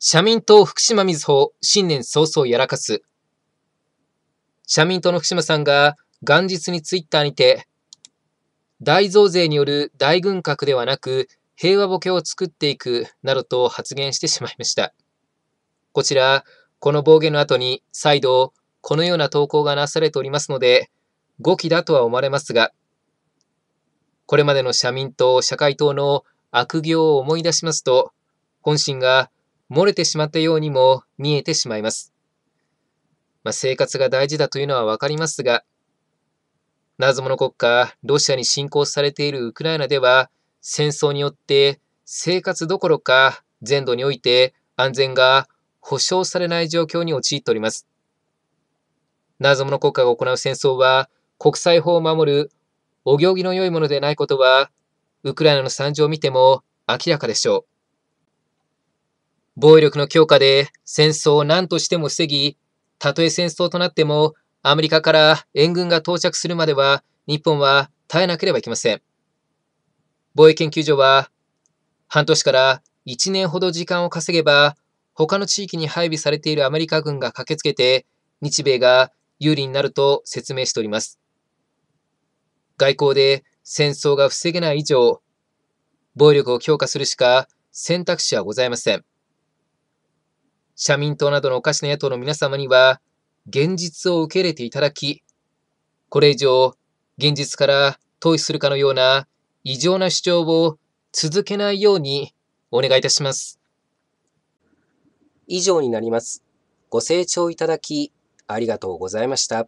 社民党福島みずほ新年早々やらかす。社民党の福島さんが元日にツイッターにて、大増税による大軍拡ではなく平和ボケを作っていくなどと発言してしまいました。こちら、この暴言の後に再度このような投稿がなされておりますので、誤記だとは思われますが、これまでの社民党、社会党の悪行を思い出しますと、本心が漏れてしまったようにも見えてしまいます。まあ、生活が大事だというのはわかりますが、謎ぜもの国家、ロシアに侵攻されているウクライナでは、戦争によって生活どころか全土において安全が保障されない状況に陥っております。謎ぜの国家が行う戦争は、国際法を守るお行儀の良いものでないことは、ウクライナの惨状を見ても明らかでしょう。暴力の強化で戦争を何としても防ぎ、たとえ戦争となってもアメリカから援軍が到着するまでは日本は耐えなければいけません。防衛研究所は半年から1年ほど時間を稼げば他の地域に配備されているアメリカ軍が駆けつけて日米が有利になると説明しております。外交で戦争が防げない以上、暴力を強化するしか選択肢はございません。社民党などのおかしな野党の皆様には、現実を受け入れていただき、これ以上、現実から逃避するかのような異常な主張を続けないようにお願いいたします。以上になります。ご清聴いただき、ありがとうございました。